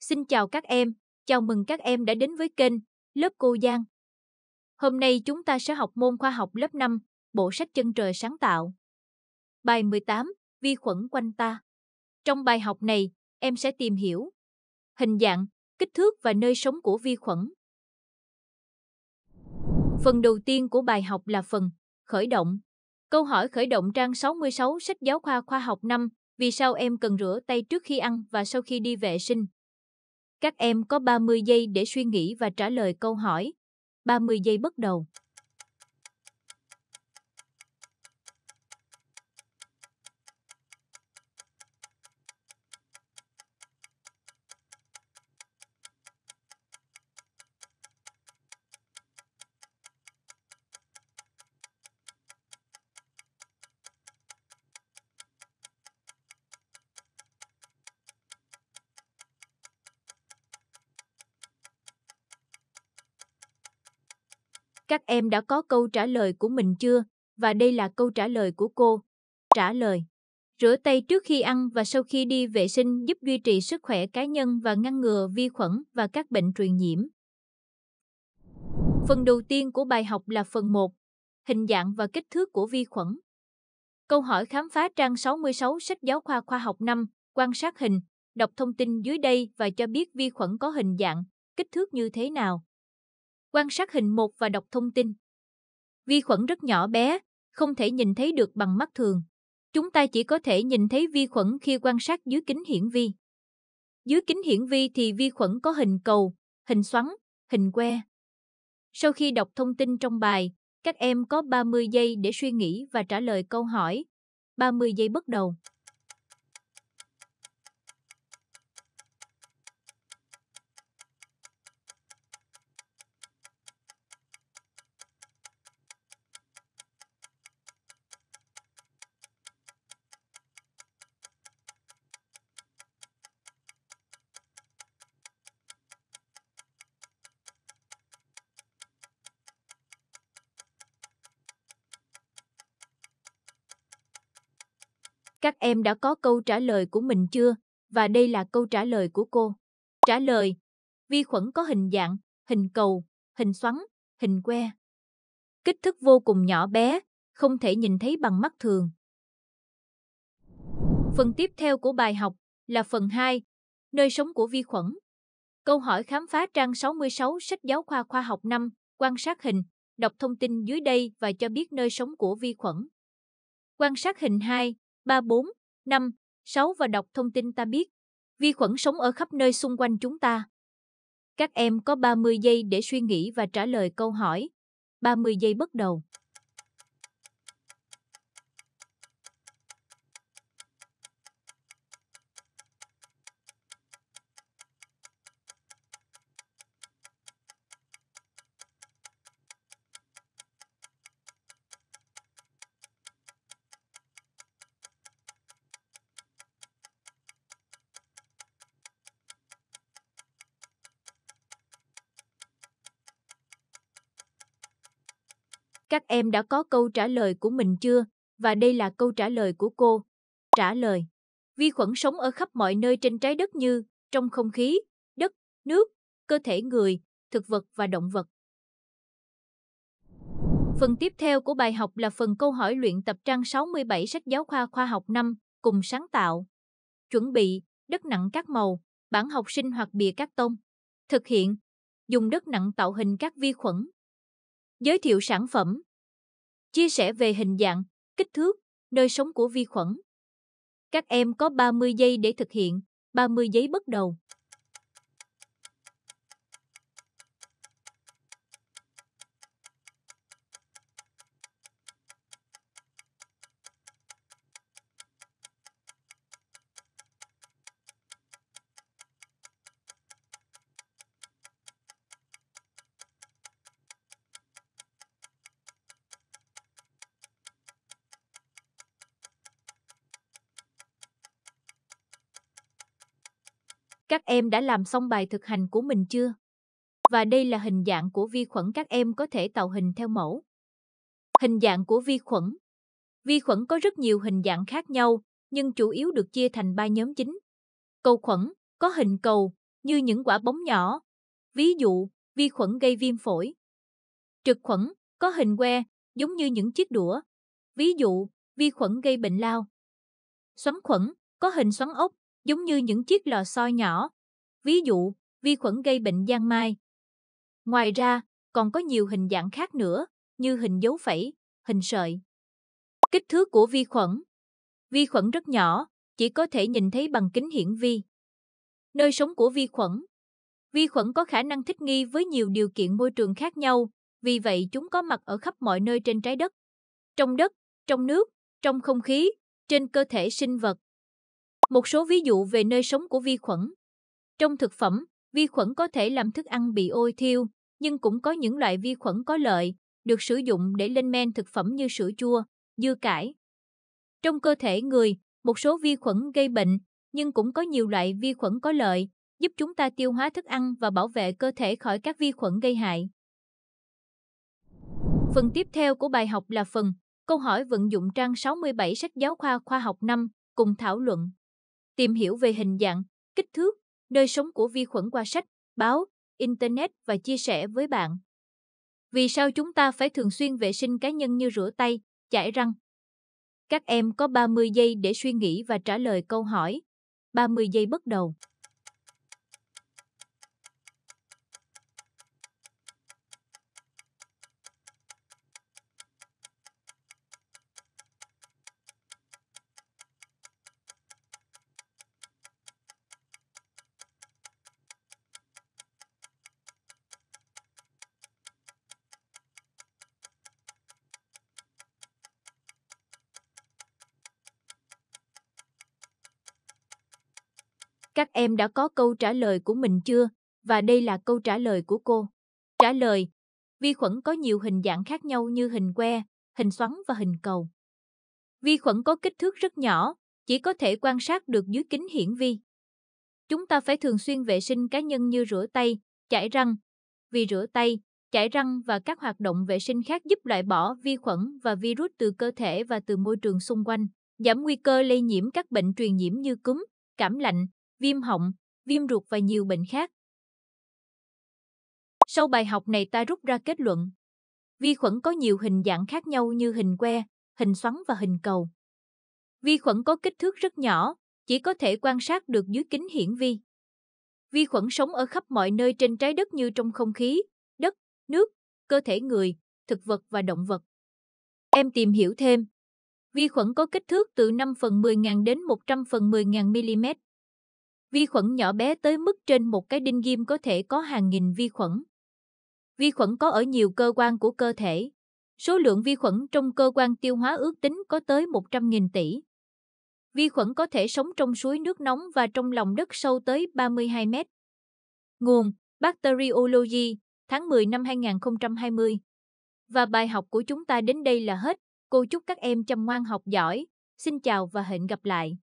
Xin chào các em, chào mừng các em đã đến với kênh Lớp Cô Giang. Hôm nay chúng ta sẽ học môn khoa học lớp 5, bộ sách chân trời sáng tạo. Bài 18, vi khuẩn quanh ta. Trong bài học này, em sẽ tìm hiểu hình dạng, kích thước và nơi sống của vi khuẩn. Phần đầu tiên của bài học là phần khởi động. Câu hỏi khởi động trang 66 sách giáo khoa khoa học 5, vì sao em cần rửa tay trước khi ăn và sau khi đi vệ sinh? Các em có 30 giây để suy nghĩ và trả lời câu hỏi. 30 giây bắt đầu. Các em đã có câu trả lời của mình chưa? Và đây là câu trả lời của cô. Trả lời. Rửa tay trước khi ăn và sau khi đi vệ sinh giúp duy trì sức khỏe cá nhân và ngăn ngừa vi khuẩn và các bệnh truyền nhiễm. Phần đầu tiên của bài học là phần 1, hình dạng và kích thước của vi khuẩn. Câu hỏi khám phá trang 66 sách giáo khoa khoa học 5, quan sát hình, đọc thông tin dưới đây và cho biết vi khuẩn có hình dạng, kích thước như thế nào quan sát hình một và đọc thông tin. Vi khuẩn rất nhỏ bé, không thể nhìn thấy được bằng mắt thường. Chúng ta chỉ có thể nhìn thấy vi khuẩn khi quan sát dưới kính hiển vi. Dưới kính hiển vi thì vi khuẩn có hình cầu, hình xoắn, hình que. Sau khi đọc thông tin trong bài, các em có 30 giây để suy nghĩ và trả lời câu hỏi. 30 giây bắt đầu. Các em đã có câu trả lời của mình chưa? Và đây là câu trả lời của cô. Trả lời. Vi khuẩn có hình dạng, hình cầu, hình xoắn, hình que. Kích thước vô cùng nhỏ bé, không thể nhìn thấy bằng mắt thường. Phần tiếp theo của bài học là phần 2, nơi sống của vi khuẩn. Câu hỏi khám phá trang 66 sách giáo khoa khoa học 5, quan sát hình, đọc thông tin dưới đây và cho biết nơi sống của vi khuẩn. Quan sát hình 2, 3, 4, 5, 6 và đọc thông tin ta biết. Vi khuẩn sống ở khắp nơi xung quanh chúng ta. Các em có 30 giây để suy nghĩ và trả lời câu hỏi. 30 giây bắt đầu. Các em đã có câu trả lời của mình chưa? Và đây là câu trả lời của cô. Trả lời. Vi khuẩn sống ở khắp mọi nơi trên trái đất như trong không khí, đất, nước, cơ thể người, thực vật và động vật. Phần tiếp theo của bài học là phần câu hỏi luyện tập trang 67 sách giáo khoa khoa học 5, cùng sáng tạo. Chuẩn bị, đất nặng các màu, bản học sinh hoặc bìa các tông. Thực hiện, dùng đất nặng tạo hình các vi khuẩn. Giới thiệu sản phẩm. Chia sẻ về hình dạng, kích thước, nơi sống của vi khuẩn. Các em có 30 giây để thực hiện, 30 giấy bắt đầu. Các em đã làm xong bài thực hành của mình chưa? Và đây là hình dạng của vi khuẩn các em có thể tạo hình theo mẫu. Hình dạng của vi khuẩn Vi khuẩn có rất nhiều hình dạng khác nhau, nhưng chủ yếu được chia thành ba nhóm chính. Cầu khuẩn có hình cầu, như những quả bóng nhỏ. Ví dụ, vi khuẩn gây viêm phổi. Trực khuẩn có hình que, giống như những chiếc đũa. Ví dụ, vi khuẩn gây bệnh lao. Xoắn khuẩn có hình xoắn ốc, giống như những chiếc lò xo nhỏ. Ví dụ, vi khuẩn gây bệnh giang mai. Ngoài ra, còn có nhiều hình dạng khác nữa, như hình dấu phẩy, hình sợi. Kích thước của vi khuẩn Vi khuẩn rất nhỏ, chỉ có thể nhìn thấy bằng kính hiển vi. Nơi sống của vi khuẩn Vi khuẩn có khả năng thích nghi với nhiều điều kiện môi trường khác nhau, vì vậy chúng có mặt ở khắp mọi nơi trên trái đất. Trong đất, trong nước, trong không khí, trên cơ thể sinh vật. Một số ví dụ về nơi sống của vi khuẩn. Trong thực phẩm, vi khuẩn có thể làm thức ăn bị ôi thiêu, nhưng cũng có những loại vi khuẩn có lợi, được sử dụng để lên men thực phẩm như sữa chua, dưa cải. Trong cơ thể người, một số vi khuẩn gây bệnh, nhưng cũng có nhiều loại vi khuẩn có lợi, giúp chúng ta tiêu hóa thức ăn và bảo vệ cơ thể khỏi các vi khuẩn gây hại. Phần tiếp theo của bài học là phần Câu hỏi vận dụng trang 67 sách giáo khoa khoa học 5 cùng thảo luận tìm hiểu về hình dạng, kích thước, nơi sống của vi khuẩn qua sách, báo, internet và chia sẻ với bạn. Vì sao chúng ta phải thường xuyên vệ sinh cá nhân như rửa tay, chải răng? Các em có 30 giây để suy nghĩ và trả lời câu hỏi. 30 giây bắt đầu. Các em đã có câu trả lời của mình chưa? Và đây là câu trả lời của cô. Trả lời, vi khuẩn có nhiều hình dạng khác nhau như hình que, hình xoắn và hình cầu. Vi khuẩn có kích thước rất nhỏ, chỉ có thể quan sát được dưới kính hiển vi. Chúng ta phải thường xuyên vệ sinh cá nhân như rửa tay, chải răng. Vì rửa tay, chải răng và các hoạt động vệ sinh khác giúp loại bỏ vi khuẩn và virus từ cơ thể và từ môi trường xung quanh, giảm nguy cơ lây nhiễm các bệnh truyền nhiễm như cúm, cảm lạnh, viêm họng, viêm ruột và nhiều bệnh khác. Sau bài học này ta rút ra kết luận. Vi khuẩn có nhiều hình dạng khác nhau như hình que, hình xoắn và hình cầu. Vi khuẩn có kích thước rất nhỏ, chỉ có thể quan sát được dưới kính hiển vi. Vi khuẩn sống ở khắp mọi nơi trên trái đất như trong không khí, đất, nước, cơ thể người, thực vật và động vật. Em tìm hiểu thêm. Vi khuẩn có kích thước từ 5 phần 10.000 đến 100 phần 10.000 mm. Vi khuẩn nhỏ bé tới mức trên một cái đinh ghim có thể có hàng nghìn vi khuẩn. Vi khuẩn có ở nhiều cơ quan của cơ thể. Số lượng vi khuẩn trong cơ quan tiêu hóa ước tính có tới 100.000 tỷ. Vi khuẩn có thể sống trong suối nước nóng và trong lòng đất sâu tới 32 mét. Nguồn Bacteriology, tháng 10 năm 2020. Và bài học của chúng ta đến đây là hết. Cô chúc các em chăm ngoan học giỏi. Xin chào và hẹn gặp lại.